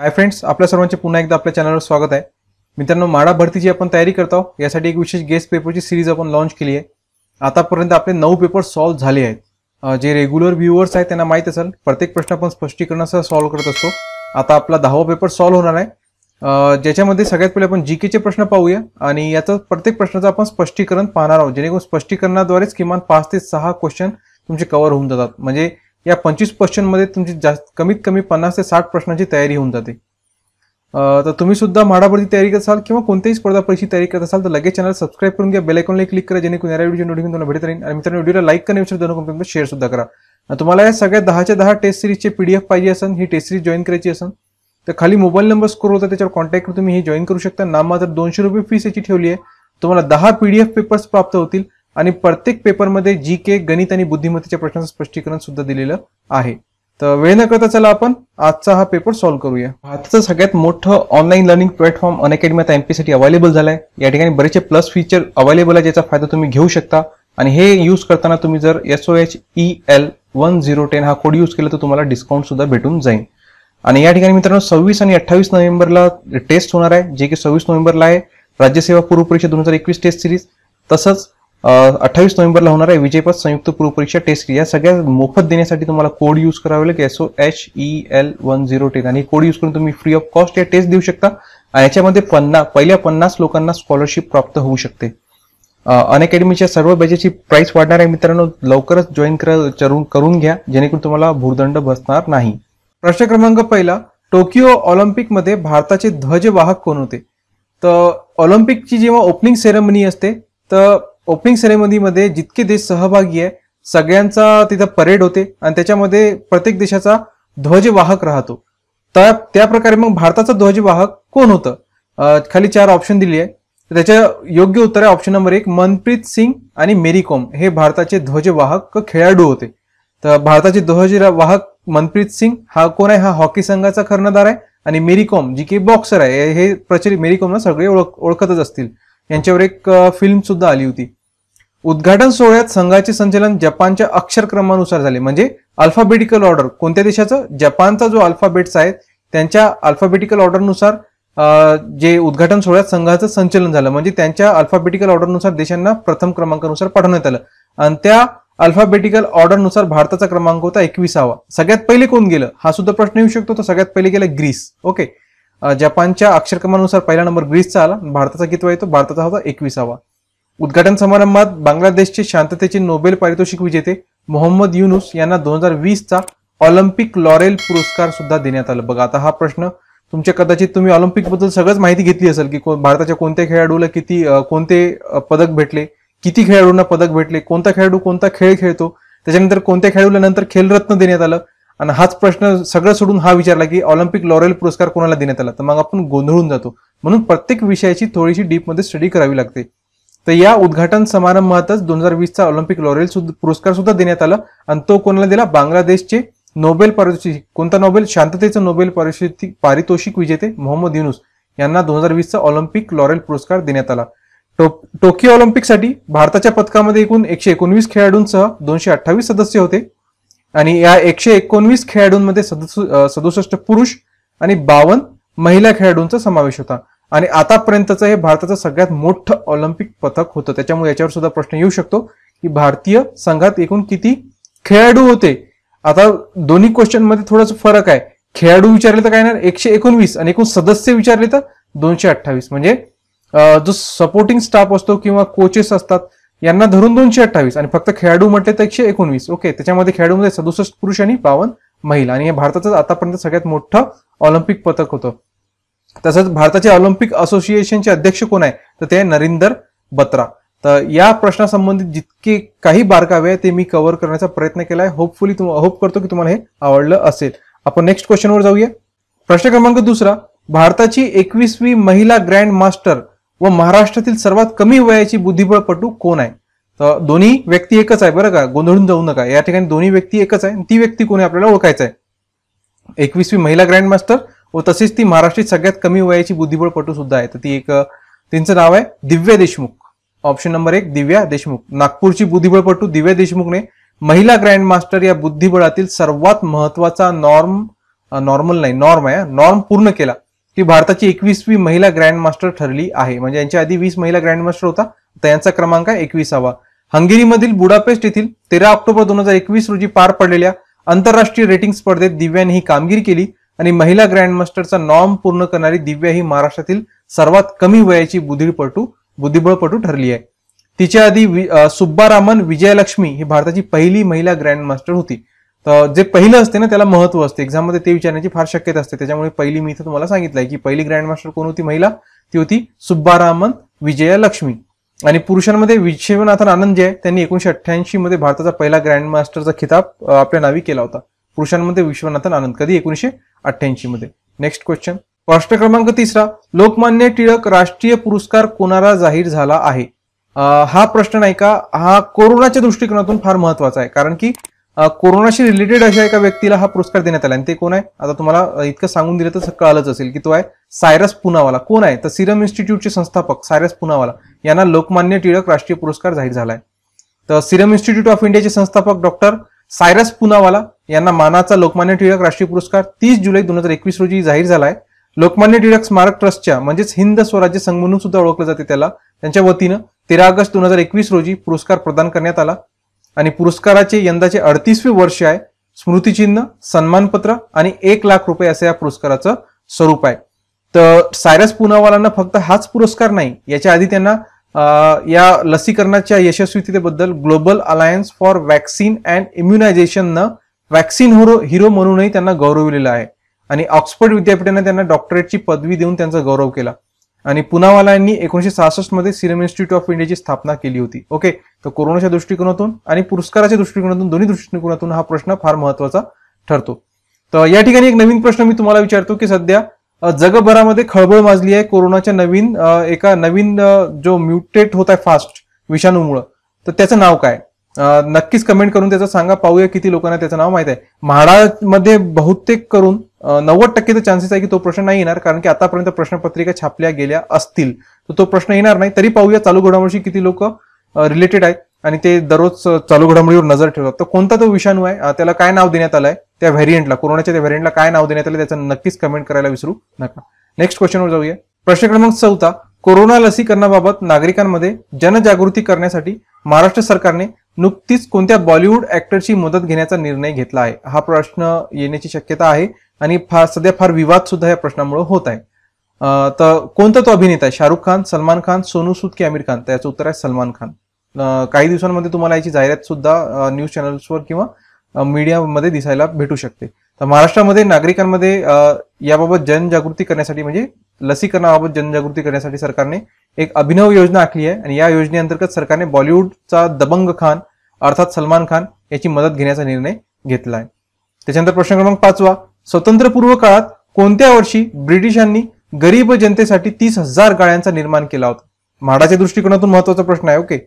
hi friends आपल्या सर्वांचे पुन्हा एकदा आपल्या चॅनलवर स्वागत आहे मित्रांनो माडा भरतीची आपण तयारी करत यासाठी एक विशेष गेस्ट पेपरची सिरीज आपण लॉन्च केली आहे आतापर्यंत आपले नऊ पेपर सॉल्व्ह झाले आहेत जे रेग्युलर व्ह्युअर्स आहेत त्यांना माहीत असेल प्रत्येक प्रश्न आपण स्पष्टीकरणासह सॉल्व्ह करत असतो आता आपला दहावा पेपर सॉल्व्ह होणार आहे ज्याच्यामध्ये सगळ्यात पहिले आपण जी केचे प्रश्न पाहूया आणि याचं प्रत्येक प्रश्नाचं आपण स्पष्टीकरण पाहणार आहोत जेणेकरून स्पष्टीकरणाद्वारेच किमान पाच ते सहा क्वेश्चन तुमचे कव्हर होऊन जातात म्हणजे या पंचवीस क्वेश्चनमध्ये तुमची जास्त कमीत कमी पन्नास ते साठ प्रश्नांची तयारी होऊन जाते तर तुम्ही सुद्धा म्हाडाभरची तयारी करत असाल किंवा कोणत्याही स्पर्धा परीक्षेची तयारी करत असाल तर लगेच चॅनल सबस्क्राईब करून घ्या बेलायकॉनला क्लिक करा जेणेकरून या व्हिडिओ नोटिफिकेशन तुम्हाला भेटत राहील आणि मित्रांनो व्हिडिओला लाईक करणे विचार दोन शेअर सुद्धा करा तुम्हाला या सगळ्या दहाच्या दहा टेस्ट सिरीजचे पीडीएफ पाहिजे असेल ही टेस्ट सिरीज जॉईन करायची असेल तर खाली मोबाईल नंबर स्कोर होता त्याच्यावर कॉन्टॅक्ट करून तुम्ही ही जॉईन करू शकता नाम मात्र दोनशे रुपये फीस याची ठेवली आहे तुम्हाला दहा पीडीएफ पेपर्स प्राप्त होतील आणि प्रत्येक पेपरमध्ये जी के गणित आणि बुद्धिमत्तेच्या प्रश्नांचं स्पष्टीकरण सुद्धा दिलेलं आहे तर वेळ न करता चला आपण आजचा हा पेपर सॉल्व्ह करूया आताचं सगळ्यात मोठं ऑनलाईन लर्निंग प्लॅटफॉर्म अनअकॅडमी आता एमपीसाठी अवेलेबल झालं आहे या ठिकाणी बरेचसे प्लस फीचर अवेलेबल आहे ज्याचा फायदा तुम्ही घेऊ शकता आणि हे यूज करताना तुम्ही जर S O H E L one zero ten हा कोड यूज केला तर तुम्हाला डिस्काउंट सुद्धा भेटून जाईल आणि या ठिकाणी मित्रांनो सव्वीस आणि अठ्ठावीस नोव्हेंबरला टेस्ट होणार आहे जे की सव्वीस नोव्हेंबरला आहे राज्यसेवा पूर्व परीक्षा दोन हजार एकवीस टेस्ट सिरीज तसंच अठ्ठावीस नोव्हेंबरला होणार आहे विजयपद संयुक्त परीक्षा टेस्ट या सगळ्या मोफत देण्यासाठी तुम्हाला कोड यूज करावे लागेल S O H E L one zero ten आणि कोड यूज करून तुम्ही फ्री ऑफ कॉस्ट या टेस्ट देऊ शकता याच्यामध्ये पन्नास पहिल्या पन्नास लोकांना स्कॉलरशिप प्राप्त होऊ शकते अनअकॅडमीच्या सर्व बॅचेसची प्राइस वाढणार आहे मित्रांनो लवकरच जॉईन करा करून घ्या जेणेकरून तुम्हाला भूर्दंड बसणार नाही प्रश्न क्रमांक पहिला टोकियो ऑलिम्पिकमध्ये भारताचे वाहक कोण होते तर ऑलिम्पिकची जेव्हा ओपनिंग सेरेमनी असते तर ओपनिंग सेरेमनीमध्ये जितके देश सहभागी आहे सगळ्यांचा तिथं परेड होते आणि त्याच्यामध्ये प्रत्येक देशाचा ध्वजवाहक राहतो त्या प्रकारे मग भारताचा ध्वजवाहक कोण होतं खाली चार ऑप्शन दिली आहे त्याच्या योग्य उत्तर आहे ऑप्शन नंबर एक मनप्रीत सिंग आणि मेरी कॉम हे भारताचे ध्वजवाहक खेळाडू होते तर भारताचे ध्वजवाहक मनप्रीत सिंग हा कोण आहे हा हॉकी संघाचा कर्णधार आहे आणि मेरी कॉम जी की बॉक्सर आहे हे प्रचलित मेरी कॉमला सगळे ओळख ओळखतच असतील यांच्यावर एक फिल्म सुद्धा आली होती उद्घाटन सोहळ्यात संघाचे संचलन जपानच्या अक्षर क्रमानुसार झाले म्हणजे अल्फाबेटिकल ऑर्डर कोणत्या देशाचं जपानचा जो अल्फाबेट्स आहेत त्यांच्या अल्फाबेटिकल ऑर्डरनुसार जे उद्घाटन सोहळ्यात संघाचं संचलन झालं म्हणजे त्यांच्या अल्फाबेटिकल ऑर्डरनुसार देशांना प्रथम क्रमांकानुसार पाठवण्यात आलं आणि त्या अल्फाबेटिकल ऑर्डरनुसार भारताचा क्रमांक होता एकविसावा सगळ्यात पहिले कोण गेलं हा सुद्धा प्रश्न येऊ शकतो तर सगळ्यात पहिले गेला ग्रीस ओके जपानच्या अक्षरक्रमानुसार पहिला नंबर ग्रीसचा आला भारताचा कितवा येतो भारताचा होता एकविसावा उद्घाटन समारंभात बांगलादेशचे शांततेचे नोबेल पारितोषिक विजेते मोहम्मद युनुस यांना दोन हजार वीसचा ऑलिम्पिक लॉरेल पुरस्कार सुद्धा देण्यात आला बघा आता हा प्रश्न तुमच्या कदाचित तुम्ही बद्दल सगळंच माहिती घेतली असेल की भारताच्या कोणत्या खेळाडूला किती कोणते पदक भेटले किती खेळाडूंना पदक भेटले कोणता खेळाडू कोणता खेळ खेळतो त्याच्यानंतर कोणत्या खेळाडूला नंतर खेलरत्न देण्यात आलं आणि हाच प्रश्न सगळं सोडून हा विचारला की ऑलिम्पिक लॉरेल पुरस्कार कोणाला देण्यात आला तर मग आपण गोंधळून जातो म्हणून प्रत्येक विषयाची थोडीशी डीपमध्ये स्टडी करावी लागते तर या उद्घाटन समारंभातच दोन हजार वीसचा ऑलिम्पिक लॉरेल पुरस्कार सुद्धा देण्यात आला आणि तो कोणाला दिला बांगलादेशचे नोबेल पारितोषिक कोणता नोबेल शांततेचं नोबेल पारितोषिक पारितोषिक विजेते मोहम्मद युनुस यांना दोन हजार वीसचा ऑलिम्पिक लॉरेल पुरस्कार देण्यात आला टोकियो ऑलिम्पिकसाठी भारताच्या पथकामध्ये एकूण एकशे एकोणवीस खेळाडूंसह दोनशे अठ्ठावीस सदस्य होते आणि या एकशे एकोणवीस खेळाडूंमध्ये सदुसष्ट पुरुष आणि बावन महिला खेळाडूंचा समावेश होता आणि आतापर्यंतचं हे भारताचं सगळ्यात मोठं ऑलिम्पिक पथक होतं त्याच्यामुळे याच्यावर सुद्धा प्रश्न येऊ शकतो की भारतीय संघात एकूण किती खेळाडू होते आता दोन्ही क्वेश्चन मध्ये थोडंसं फरक आहे खेळाडू विचारले तर काय नाही एकशे एकोणवीस आणि एकूण सदस्य विचारले तर दोनशे अठ्ठावीस म्हणजे जो सपोर्टिंग स्टाफ असतो किंवा कोचेस असतात यांना धरून दोनशे अठ्ठावीस आणि फक्त खेळाडू म्हटले तर एकशे एकोणवीस ओके त्याच्यामध्ये खेळाडूमध्ये सदुसष्ट पुरुष आणि बावन महिला आणि हे भारताचं आतापर्यंत सगळ्यात मोठं ऑलिम्पिक पथक होतं तसंच भारताचे ऑलिम्पिक असोसिएशनचे अध्यक्ष कोण आहे तर ते नरिंदर बत्रा तर या प्रश्नासंबंधित जितके काही बारकावे ते मी कव्हर करण्याचा प्रयत्न केलाय होपफुली होपफुली होप करतो की तुम्हाला हे आवडलं असेल आपण नेक्स्ट क्वेश्चनवर जाऊया प्रश्न क्रमांक दुसरा भारताची एकवीसवी महिला ग्रँड मास्टर व महाराष्ट्रातील सर्वात कमी वयाची बुद्धिबळपटू कोण आहे तर दोन्ही व्यक्ती एकच आहे बरं का गोंधळून जाऊ नका या ठिकाणी दोन्ही व्यक्ती एकच आहे ती व्यक्ती कोणी आपल्याला ओळखायचं आहे एकवीसवी महिला ग्रँड मास्टर व तसेच ती महाराष्ट्रात सगळ्यात कमी वयाची बुद्धिबळपटू सुद्धा आहे तर ती एक त्यांचं नाव आहे दिव्या देशमुख ऑप्शन नंबर एक दिव्या देशमुख नागपूरची बुद्धिबळपटू दिव्या देशमुखने महिला ग्रँड मास्टर या बुद्धिबळातील सर्वात महत्वाचा नॉर्म नॉर्मल नाही नॉर्म आहे नॉर्म पूर्ण केला ती भारताची एकवीसवी महिला ग्रँड मास्टर ठरली आहे म्हणजे यांच्या आधी वीस महिला ग्रँड मास्टर होता तर यांचा क्रमांक आहे एकविसावा हंगेरीमधील बुडापेस्ट येथील तेरा ऑक्टोबर दोन हजार एकवीस रोजी पार पडलेल्या आंतरराष्ट्रीय रेटिंग स्पर्धेत दिव्याने ही कामगिरी केली आणि महिला ग्रँडमास्टरचा नॉर्म पूर्ण करणारी दिव्या ही महाराष्ट्रातील सर्वात कमी वयाची बुद्धिपटू बुद्धिबळपटू ठरली आहे तिच्या आधी सुब्बारामन विजयलक्ष्मी ही भारताची पहिली महिला ग्रँडमास्टर होती तर जे पहिलं असते ना त्याला महत्व असते एक्झाममध्ये ते विचारण्याची फार शक्यता असते त्याच्यामुळे पहिली मी इथं तुम्हाला सांगितलंय की पहिली ग्रँडमास्टर कोण होती महिला ती होती सुब्बारामन विजयलक्ष्मी आणि पुरुषांमध्ये विश्वनाथन आनंद जे आहे त्यांनी एकोणीशे अठ्ठ्याऐंशी मध्ये भारताचा पहिला ग्रँडमास्टरचा खिताब आपल्या नावी केला होता पुरुषांमध्ये विश्वनाथन आनंद कधी एकोणीशे अठ्ठ्याऐंशी मध्ये नेक्स्ट क्वेश्चन प्रश्न क्रमांक तिसरा लोकमान्य टिळक राष्ट्रीय पुरस्कार कोणाला जाहीर झाला आहे हा प्रश्न नाही का हा कोरोनाच्या दृष्टिकोनातून फार महत्वाचा आहे कारण की कोरोनाशी रिलेटेड अशा एका व्यक्तीला हा पुरस्कार देण्यात आला आणि ते कोण आहे आता तुम्हाला इतकं सांगून दिलं तर कळलंच असेल की तो आहे सायरस पुनावाला कोण आहे तर सिरम इन्स्टिट्यूटचे संस्थापक सायरस पुनावाला यांना लोकमान्य टिळक राष्ट्रीय पुरस्कार जाहीर झाला आहे तर सिरम इन्स्टिट्यूट ऑफ इंडियाचे संस्थापक डॉक्टर सायरस पुनावाला यांना मानाचा लोकमान्य टिळक राष्ट्रीय पुरस्कार तीस जुलै दोन हजार एकवीस रोजी जाहीर झाला आहे लोकमान्य टिळक स्मारक ट्रस्टच्या म्हणजेच हिंद स्वराज्य संघ म्हणून सुद्धा ओळखलं जाते त्याला त्यांच्या वतीनं तेरा ऑगस्ट दोन हजार एकवीस रोजी पुरस्कार प्रदान करण्यात आला आणि पुरस्काराचे यंदाचे अडतीसवे वर्ष आहे स्मृतिचिन्ह सन्मानपत्र आणि एक लाख रुपये असं या पुरस्काराचं स्वरूप आहे तर सायरस पुनावालांना फक्त हाच पुरस्कार नाही याच्या आधी त्यांना या लसीकरणाच्या यशस्वीतेबद्दल global alliance for vaccine and इम्युनायझेशननं वॅक्सिन हिरो हिरो म्हणूनही त्यांना गौरवलेलं आहे आणि ऑक्सफर्ड विद्यापीठाने त्यांना डॉक्टरेटची पदवी देऊन त्यांचा गौरव केला आणि पुनावाला यांनी एकोणीशे सहासष्ट मध्ये सिरम इन्स्टिट्यूट ऑफ इंडियाची स्थापना केली होती ओके तर कोरोनाच्या दृष्टिकोनातून आणि पुरस्काराच्या दृष्टिकोनातून दोन्ही दृष्टिकोनातून हा प्रश्न फार महत्वाचा ठरतो तर या ठिकाणी एक नवीन प्रश्न मी तुम्हाला विचारतो की सध्या जगभरामध्ये खळबळ माजली आहे कोरोनाच्या नवीन एका नवीन जो म्युटेट होत आहे फास्ट विषाणूमुळं तर त्याचं नाव काय नक्कीच कमेंट करून त्याचं सांगा पाहूया किती लोकांना त्याचं नाव माहित आहे म्हाडामध्ये बहुतेक करून नव्वद टक्के तर चान्सेस आहे की तो प्रश्न नाही येणार कारण की आतापर्यंत प्रश्नपत्रिका छापल्या गेल्या असतील तर तो प्रश्न येणार नाही तरी पाहूया चालू घडामोडीशी किती लोक रिलेटेड आहेत आणि ते दररोज चालू घडामोडीवर नजर ठेवतात तर कोणता तो विषाणू आहे त्याला काय नाव देण्यात आलं आहे त्या व्हेरियंटला कोरोनाच्या त्या व्हेरियंटला काय नाव देण्यात आले त्याचं नक्कीच कमेंट करायला विसरू नका नेक्स्ट क्वेश्चनवर जाऊया प्रश्न क्रमांक चौथा कोरोना लसीकरणाबाबत नागरिकांमध्ये जनजागृती करण्यासाठी महाराष्ट्र सरकारने नुकतीच कोणत्या बॉलिवूड ऍक्टरची मदत घेण्याचा निर्णय घेतला आहे हा प्रश्न येण्याची शक्यता आहे आणि फार सध्या फार विवाद सुद्धा या प्रश्नामुळे होत आहे तर कोणता तो अभिनेता आहे शाहरुख खान सलमान खान सोनू सूद की आमिर खान त्याचं उत्तर आहे सलमान खान काही दिवसांमध्ये तुम्हाला याची जाहिरात सुद्धा न्यूज चॅनल्सवर किंवा मीडियामध्ये दिसायला भेटू शकते तर महाराष्ट्रामध्ये नागरिकांमध्ये याबाबत जनजागृती करण्यासाठी म्हणजे लसीकरणाबाबत जनजागृती करण्यासाठी सरकारने एक अभिनव योजना आखली आहे आणि या योजनेअंतर्गत सरकारने बॉलिवूडचा दबंग खान अर्थात सलमान खान याची मदत घेण्याचा निर्णय घेतला आहे त्याच्यानंतर प्रश्न क्रमांक पाचवा स्वतंत्रपूर्व काळात कोणत्या वर्षी ब्रिटिशांनी गरीब जनतेसाठी तीस हजार गाळ्यांचा निर्माण केला होता म्हाडाच्या दृष्टिकोनातून महत्वाचा प्रश्न आहे ओके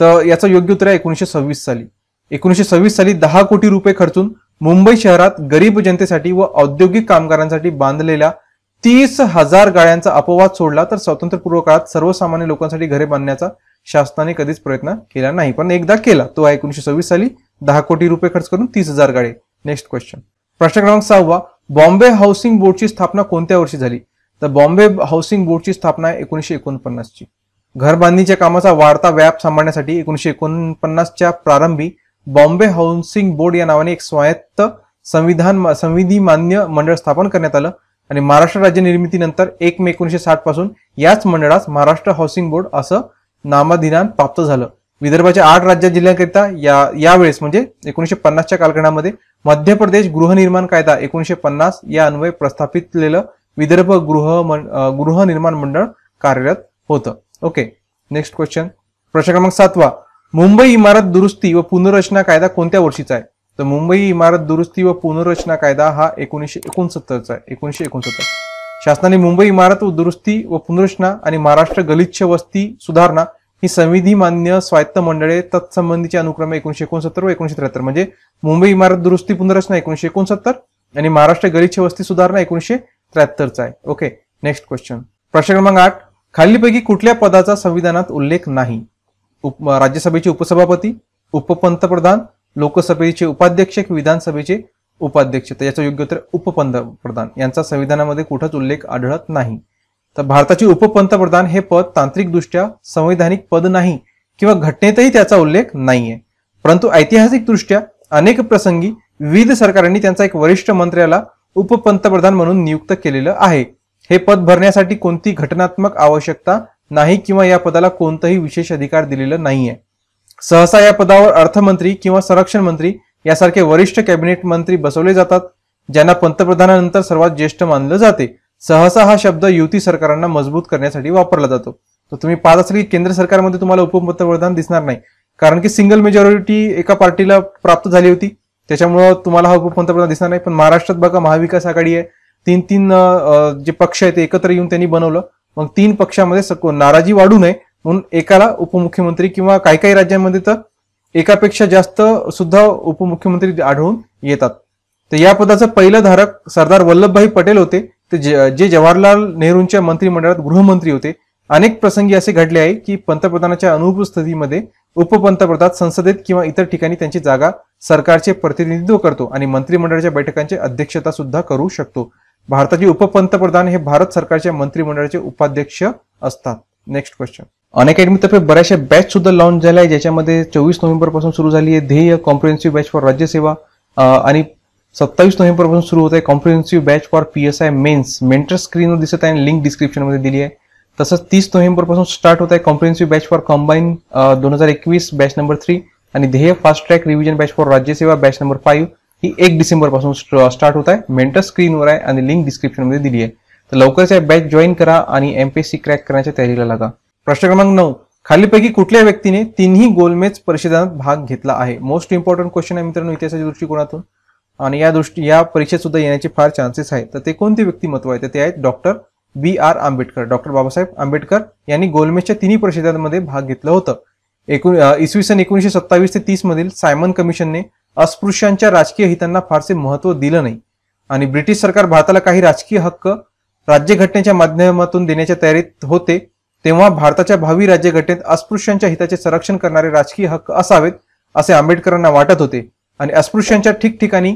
तर याचं योग्य उत्तर आहे एकोणीसशे सव्वीस साली एकोणीसशे सव्वीस साली दहा कोटी रुपये खर्चून मुंबई शहरात गरीब जनतेसाठी व औद्योगिक कामगारांसाठी बांधलेल्या तीस हजार गाड्यांचा अपवाद सोडला तर स्वातंत्र्यपूर्व काळात सर्वसामान्य लोकांसाठी घरे बांधण्याचा शासनाने कधीच प्रयत्न केला नाही पण एकदा केला तो आहे एकोणीशे सव्वीस साली दहा कोटी रुपये खर्च करून तीस हजार गाडे नेक्स्ट क्वेश्चन प्रश्न क्रमांक सहावा बॉम्बे हाऊसिंग बोर्डची स्थापना कोणत्या वर्षी झाली तर बॉम्बे हाऊसिंग बोर्डची स्थापना आहे एकोणीशे एकोणपन्नासची बांधणीच्या कामाचा वाढता व्याप सांभाळण्यासाठी एकोणीशे एकोणपन्नासच्या प्रारंभी बॉम्बे हाऊसिंग बोर्ड या नावाने एक स्वायत्त संविधान संविधी मान्य मंडळ स्थापन करण्यात आलं आणि महाराष्ट्र राज्य निर्मितीनंतर एक मे एकोणीसशे साठ पासून याच मंडळास महाराष्ट्र हाऊसिंग बोर्ड असं नामाधिनान प्राप्त झालं विदर्भाच्या आठ राज्य जिल्ह्यांकरिता या यावेळेस म्हणजे एकोणीसशे पन्नासच्या कालखंडामध्ये मध्य प्रदेश गृहनिर्माण कायदा एकोणीसशे पन्नास या अन्वये प्रस्थापितलेलं विदर्भ गृह गृहनिर्माण मंडळ कार्यरत होतं ओके नेक्स्ट क्वेश्चन प्रश्न क्रमांक सातवा मुंबई इमारत दुरुस्ती व पुनर्रचना कायदा कोणत्या वर्षीचा आहे तर मुंबई इमारत दुरुस्ती व पुनर्रचना कायदा हा एकोणीसशे एकोणसत्तरचा आहे एकोणीसशे एकोणसत्तर शासनाने मुंबई इमारत व दुरुस्ती व पुनर्रचना आणि महाराष्ट्र गलिच्छ वस्ती सुधारणा ही संविधी मान्य स्वायत्त मंडळे तत्संबंधीचे अनुक्रमे एकोणीशे एकोणसत्तर व एकोणीशे त्र्याहत्तर म्हणजे मुंबई इमारत दुरुस्ती पुनर्रचना एकोणीशे एकोणसत्तर आणि महाराष्ट्र गलिच्छ वस्ती सुधारणा एकोणीशे त्र्याहत्तरचा आहे ओके नेक्स्ट क्वेश्चन प्रश्न क्रमांक आठ खालीपैकी कुठल्या पदाचा संविधानात उल्लेख नाही उप राज्यसभेचे उपसभापती उपपंतप्रधान लोकसभेचे उपाध्यक्ष किंवा विधानसभेचे उपाध्यक्ष तर याचं योग्य उत्तर उपपंतप्रधान यांचा संविधानामध्ये कुठंच उल्लेख आढळत नाही तर भारताचे उपपंतप्रधान हे पद तांत्रिकदृष्ट्या संवैधानिक पद नाही किंवा घटनेतही त्याचा उल्लेख नाहीये परंतु ऐतिहासिकदृष्ट्या अनेक प्रसंगी विविध सरकारांनी त्यांचा एक वरिष्ठ मंत्र्याला उपपंतप्रधान म्हणून नियुक्त केलेलं आहे हे पद भरण्यासाठी कोणती घटनात्मक आवश्यकता नाही किंवा या पदाला कोणताही विशेष अधिकार दिलेला नाहीये सहसा या पदावर अर्थमंत्री किंवा संरक्षण मंत्री यासारखे वरिष्ठ कॅबिनेट मंत्री बसवले जातात ज्यांना पंतप्रधानानंतर सर्वात ज्येष्ठ मानलं जाते सहसा हा शब्द युती सरकारांना मजबूत करण्यासाठी वापरला जातो तर तुम्ही पाहत असाल की केंद्र सरकारमध्ये तुम्हाला उपपंतप्रधान दिसणार नाही कारण की सिंगल मेजॉरिटी एका पार्टीला प्राप्त झाली होती त्याच्यामुळं तुम्हाला हा उपपंतप्रधान दिसणार नाही पण महाराष्ट्रात बघा महाविकास आघाडी आहे तीन तीन जे पक्ष आहेत ते एकत्र येऊन त्यांनी बनवलं मग तीन पक्षामध्ये नाराजी वाढू नये म्हणून एकाला उपमुख्यमंत्री किंवा काही काही राज्यांमध्ये तर एकापेक्षा जास्त सुद्धा उपमुख्यमंत्री आढळून येतात तर या पदाचं पहिलं धारक सरदार वल्लभभाई पटेल होते ते जे जवाहरलाल नेहरूंच्या मंत्रिमंडळात गृहमंत्री होते अनेक प्रसंगी असे घडले आहे की पंतप्रधानाच्या अनुपस्थितीमध्ये उपपंतप्रधान संसदेत किंवा इतर ठिकाणी त्यांची जागा सरकारचे प्रतिनिधित्व करतो आणि मंत्रिमंडळाच्या बैठकांची अध्यक्षता सुद्धा करू शकतो भारताचे उपपंतप्रधान हे भारत सरकारच्या मंत्रिमंडळाचे उपाध्यक्ष असतात नेक्स्ट क्वेश्चन अनअकॅडमीतर्फे बऱ्याचशा बॅच सुद्धा लॉन्च झाल्या आहे ज्याच्यामध्ये चोवीस नोव्हेंबर पासून सुरू झाली आहे ध्येय कॉम्प्रिहेन्सिव्ह बॅच फॉर राज्यसेवा आणि सत्तावीस नोव्हेंबर पासून सुरू होत आहे comprehensive batch for P S I mains mentor स्क्रीनवर दिसत आहे आणि लिंक डिस्क्रिप्शनमध्ये दिली आहे तसंच तीस नोव्हेंबर पासून स्टार्ट होत आहे कॉम्प्रिहेन्सिव्ह बॅच फॉर कंबाईन दोन हजार एकवीस बॅच नंबर थ्री आणि ध्येय fast track revision batch for Rajyaseva batch number five ही एक डिसेंबर पासून स्टार्ट होत आहे मेंटर स्क्रीनवर आहे आणि लिंक डिस्क्रिप्शन मध्ये दिली आहे तर लवकरच या बॅच जॉईन करा आणि एमपीएससी क्रॅक करण्याच्या तयारीला लागा प्रश्न क्रमांक नऊ खालीपैकी कुठल्या व्यक्तीने तिन्ही गोलमेज परिषदांत भाग घेतला आहे मोस्ट इम्पॉर्टंट क्वेश्चन आहे मित्रांनो इतिहासाच्या दृष्टिकोनातून आणि या दृष्टी या परीक्षेत सुद्धा येण्याचे फार चान्सेस आहेत तर ते कोणते व्यक्तिमत्व आहे तर ते आहेत doctor B R Ambedkar doctor Babasaheb Ambedkar यांनी गोलमेजच्या तिन्ही परिषदांमध्ये भाग घेतला होता एकूण इसवी सन एकोणीसशे सत्तावीस ते तीस मधील सायमन कमिशनने अस्पृश्यांच्या राजकीय हितांना फारसे महत्व दिलं नाही आणि ब्रिटिश सरकार भारताला काही राजकीय हक्क राज्यघटनेच्या माध्यमातून देण्याच्या तयारीत होते तेव्हा भारताच्या भावी राज्यघटनेत अस्पृश्यांच्या हिताचे संरक्षण करणारे राजकीय हक्क असावेत असे आंबेडकरांना वाटत होते आणि अस्पृश्यांच्या ठिकठिकाणी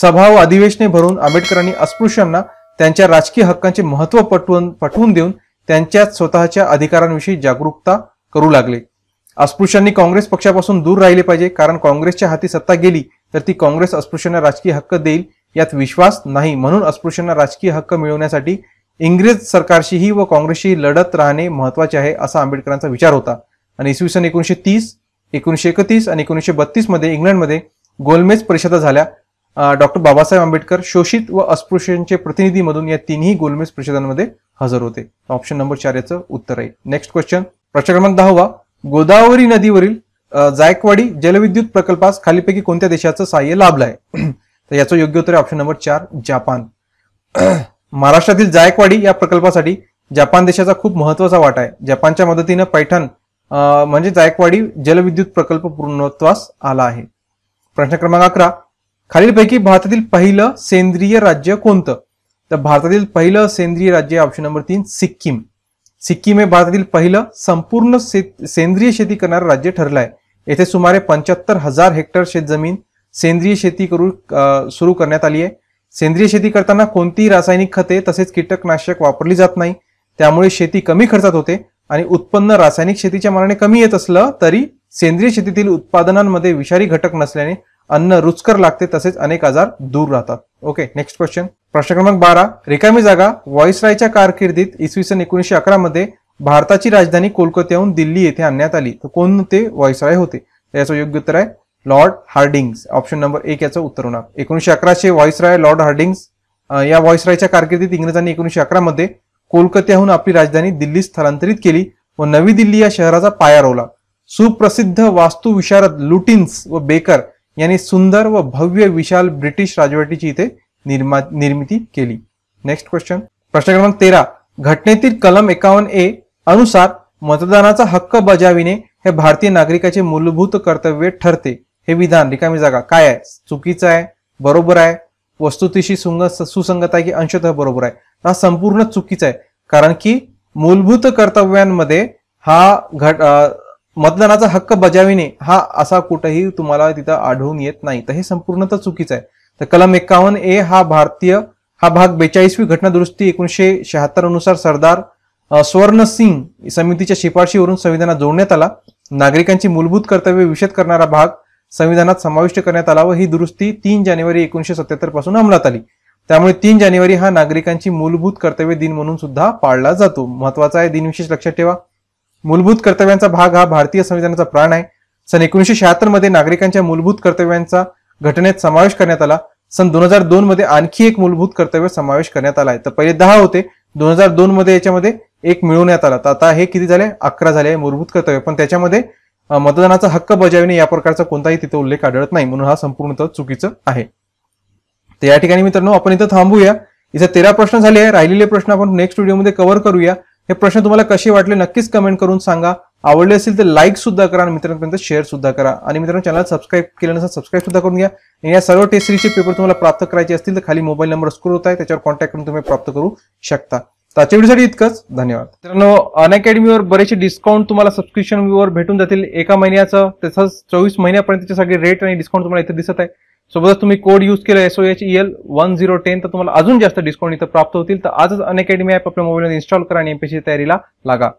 सभा व अधिवेशने भरून आंबेडकरांनी अस्पृश्यांना त्यांच्या राजकीय हक्कांचे महत्व पटवून पटवून देऊन त्यांच्या स्वतःच्या अधिकारांविषयी जागरूकता करू लागले अस्पृश्यांनी काँग्रेस पक्षापासून दूर राहिले पाहिजे कारण काँग्रेसच्या हाती सत्ता गेली तर ती काँग्रेस अस्पृश्यांना राजकीय हक्क देईल यात विश्वास नाही म्हणून अस्पृश्यांना राजकीय हक्क मिळवण्यासाठी इंग्रज सरकारशीही व काँग्रेसशी लढत राहणे महत्वाचे आहे असा आंबेडकरांचा विचार होता आणि इसवी सन एकोणीशे तीस एकोणीशे एकतीस आणि एकोणीशे बत्तीसमध्ये इंग्लंडमध्ये गोलमेज परिषदा झाल्या डॉक्टर बाबासाहेब आंबेडकर शोषित व अस्पृश्यांचे प्रतिनिधी म्हणून या तिन्ही गोलमेज परिषदांमध्ये हजर होते ऑप्शन नंबर चार याचं उत्तर आहे नेक्स्ट क्वेश्चन प्रश्न क्रमांक दहावा गोदावरी नदीवरील जायकवाडी जलविद्युत प्रकल्पास खालीपैकी कोणत्या देशाचं सहाय्य लाभलं आहे तर याचं योग्य उत्तर ऑप्शन नंबर चार जपान महाराष्ट्रातील जायकवाडी या प्रकल्पासाठी जपान देशाचा खूप महत्वाचा वाटा आहे जपानच्या मदतीनं पैठण म्हणजे जायकवाडी जलविद्युत प्रकल्प पूर्णत्वास आला आहे प्रश्न क्रमांक अकरा खालीलपैकी भारतातील पहिलं सेंद्रिय राज्य कोणतं तर भारतातील पहिलं सेंद्रिय राज्य ऑप्शन नंबर तीन सिक्कीम सिक्कीम हे भारतातील पहिलं संपूर्ण सेंद्रिय शेती करणारं राज्य ठरलं आहे येथे सुमारे पंच्याहत्तर हजार हेक्टर शेतजमीन सेंद्रिय शेती करू सुरू करण्यात आली आहे सेंद्रिय शेती करताना कोणतीही रासायनिक खते तसेच कीटकनाशक वापरली जात नाही त्यामुळे शेती कमी खर्चात होते आणि उत्पन्न रासायनिक शेतीच्या मानाने कमी येत असलं तरी सेंद्रिय शेतीतील उत्पादनांमध्ये विषारी घटक नसल्याने अन्न रुचकर लागते तसेच अनेक आजार दूर राहतात ओके नेक्स्ट क्वेश्चन प्रश्न क्रमांक बारा रिकामी जागा रायच्या कारकिर्दीत इसवी सन एकोणीसशे अकरामध्ये भारताची राजधानी कोलकात्याहून दिल्ली येथे आणण्यात आली तर कोणते राय होते याचं योग्य उत्तर आहे लॉर्ड हार्डिंग्स ऑप्शन नंबर एक याचं उत्तर होणार एकोणीशे अकराशे राय लॉर्ड हार्डिंग्स या रायच्या कारकिर्दीत इंग्रजांनी एकोणीसशे अकरामध्ये कोलकात्याहून आपली राजधानी दिल्ली स्थलांतरित केली व नवी दिल्ली या शहराचा पाया रोवला सुप्रसिद्ध वास्तुविशारद लुटिन्स व बेकर यांनी सुंदर व भव्य विशाल ब्रिटिश राजवटीची इथे निर्मा निर्मिती केली नेक्स्ट क्वेश्चन प्रश्न क्रमांक तेरा घटनेतील कलम एकावन्न ए अनुसार मतदानाचा हक्क बजाविणे हे भारतीय नागरिकाचे मूलभूत कर्तव्य ठरते हे विधान रिकामी जागा काय आहे चुकीचं आहे बरोबर आहे वस्तुतीशी सुंग सुसंगत आहे की अंशतः बरोबर आहे हा संपूर्ण चुकीचा आहे कारण की मूलभूत कर्तव्यांमध्ये हा घट मतदानाचा हक्क बजाविणे हा असा कुठेही तुम्हाला तिथं आढळून येत नाही तर हे संपूर्णतः चुकीचं आहे तर कलम एकावन्न ए हा भारतीय हा भाग बेचाळीसवी घटनादुरुस्ती एकोणीसशे शहात्तर नुसार सरदार स्वर्ण सिंग समितीच्या शिफारशीवरून संविधानात जोडण्यात आला नागरिकांची मूलभूत कर्तव्य विषद करणारा भाग संविधानात समाविष्ट करण्यात आला व ही दुरुस्ती तीन जानेवारी एकोणीशे सत्याहत्तर पासून अंमलात आली त्यामुळे तीन जानेवारी हा नागरिकांची मूलभूत कर्तव्य दिन म्हणून सुद्धा पाळला जातो महत्वाचा आहे दिनविशेष लक्षात ठेवा मूलभूत कर्तव्यांचा भाग हा भारतीय संविधानाचा प्राण आहे सन एकोणीसशे शहात्तर मध्ये नागरिकांच्या मूलभूत कर्तव्यांचा घटनेत समावेश करण्यात आला सन दोन हजार दोन मध्ये आणखी एक मूलभूत कर्तव्य समावेश करण्यात आला आहे तर पहिले दहा होते दोन हजार दोन मध्ये याच्यामध्ये एक मिळवण्यात आला तर आता हे किती झाले अकरा झाले मूलभूत कर्तव्य पण त्याच्यामध्ये मतदानाचा हक्क बजावणे या प्रकारचा कोणताही तिथे उल्लेख आढळत नाही म्हणून हा संपूर्णतः चुकीचं आहे तर या ठिकाणी मित्रांनो आपण इथं थांबूया इथे तेरा प्रश्न झाले राहिलेले प्रश्न आपण नेक्स्ट व्हिडिओमध्ये कव्हर करूया हे प्रश्न तुम्हाला कसे वाटले नक्कीच कमेंट करून सांगा आवडले असेल तर लाईक सुद्धा करा आणि मित्रांपर्यंत शेअर सुद्धा करा आणि मित्रांनो चॅनल सबस्क्राईब केलं नसेल सबस्क्राईब सुद्धा करून घ्या आणि या सर्व टेस्ट सिरीजचे पेपर तुम्हाला प्राप्त करायचे असतील तर खाली मोबाईल नंबर स्क्रोल होत आहे त्याच्यावर कॉन्टॅक्ट करून तुम्ही प्राप्त करू शकता तर आजच्या व्हिडिओसाठी इतकंच धन्यवाद मित्रांनो अकॅडमीवर बरेचसे डिस्काउंट तुम्हाला सबस्क्रिप्शनवर भेटून जातील एका महिन्याचं तसंच चोवीस महिन्यापर्यंतचे सगळे रेट आणि डिस्काउंट तुम्हाला इथे दिसत आहे सोबतच तुम्ही कोड यूज केला S O H L one zero ten तर तुम्हाला अजून जास्त डिस्काउंट इथं प्राप्त होतील तर आजच अन अकॅडमी ॲप आपल्या मोबाईलमध्ये इन्स्टॉल करा आणि एमपीसी तयारीला लागा